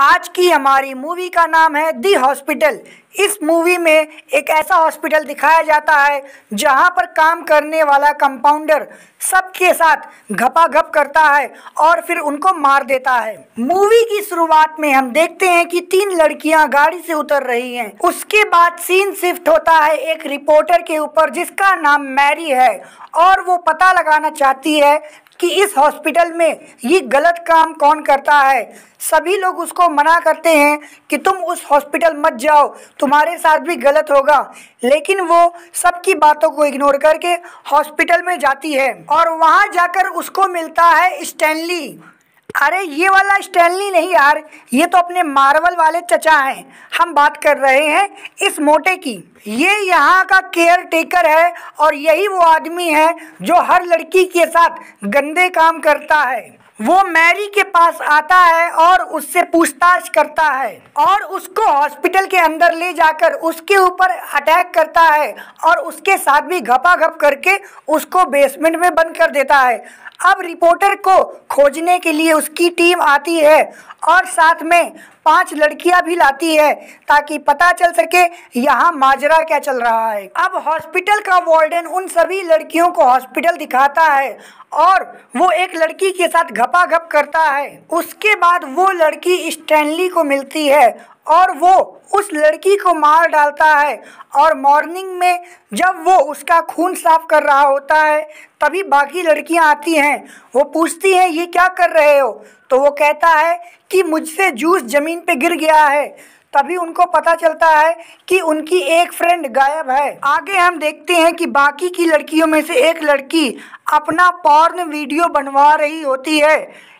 आज की हमारी मूवी का नाम है दी हॉस्पिटल इस मूवी में एक ऐसा हॉस्पिटल दिखाया जाता है जहां पर काम करने वाला कंपाउंडर सबके साथ घपाघप करता है और फिर उनको मार देता है मूवी की शुरुआत में हम देखते हैं कि तीन लड़कियां गाड़ी से उतर रही हैं उसके बाद सीन शिफ्ट होता है एक रिपोर्टर के ऊपर जिसका नाम मैरी है और वो पता लगाना चाहती है कि इस हॉस्पिटल में ये गलत काम कौन करता है सभी लोग उसको मना करते हैं कि तुम उस हॉस्पिटल मत जाओ तुम्हारे साथ भी गलत होगा लेकिन वो सबकी बातों को इग्नोर करके हॉस्पिटल में जाती है और वहाँ जाकर उसको मिलता है स्टैनली अरे ये वाला स्टैनली नहीं यार ये तो अपने मार्वल वाले चचा हैं हम बात कर रहे हैं इस मोटे की ये यहाँ का केयर टेकर है और यही वो आदमी है जो हर लड़की के साथ गंदे काम करता है वो मैरी के पास आता है और उससे पूछताछ करता है और उसको हॉस्पिटल के अंदर ले जाकर उसके ऊपर अटैक करता है और उसके साथ भी घपा घप करके उसको बेसमेंट में बंद कर देता है अब रिपोर्टर को खोजने के लिए उसकी टीम आती है और साथ में पांच लड़कियां भी लाती है ताकि पता चल सके यहाँ माजरा क्या चल रहा है अब हॉस्पिटल का वार्डन उन सभी लड़कियों को हॉस्पिटल दिखाता है और वो एक लड़की के साथ घपाघप करता है उसके बाद वो लड़की स्टैनली को मिलती है और वो उस लड़की को मार डालता है और मॉर्निंग में जब वो उसका खून साफ कर रहा होता है तभी बाकी लड़कियां आती हैं वो पूछती हैं ये क्या कर रहे हो तो वो कहता है कि मुझसे जूस ज़मीन पे गिर गया है तभी उनको पता चलता है कि उनकी एक फ्रेंड गायब है आगे हम देखते हैं कि बाकी की लड़कियों में से एक लड़की अपना पॉर्न वीडियो बनवा रही होती है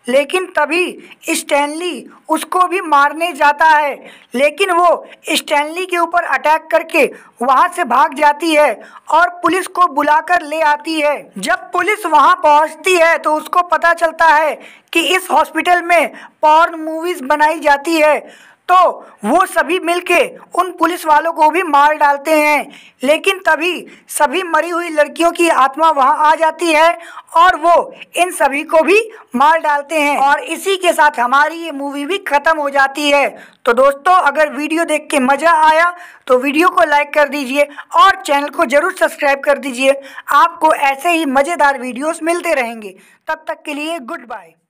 लेकिन तभी स्टैनली उसको भी मारने जाता है लेकिन वो स्टैनली के ऊपर अटैक करके वहाँ से भाग जाती है और पुलिस को बुलाकर ले आती है जब पुलिस वहाँ पहुँचती है तो उसको पता चलता है कि इस हॉस्पिटल में पॉर्न मूवीज़ बनाई जाती है तो वो सभी मिलके उन पुलिस वालों को भी मार डालते हैं लेकिन तभी सभी मरी हुई लड़कियों की आत्मा वहाँ आ जाती है और वो इन सभी को भी मार डालते हैं और इसी के साथ हमारी ये मूवी भी ख़त्म हो जाती है तो दोस्तों अगर वीडियो देख के मज़ा आया तो वीडियो को लाइक कर दीजिए और चैनल को ज़रूर सब्सक्राइब कर दीजिए आपको ऐसे ही मज़ेदार वीडियोस मिलते रहेंगे तब तक के लिए गुड बाय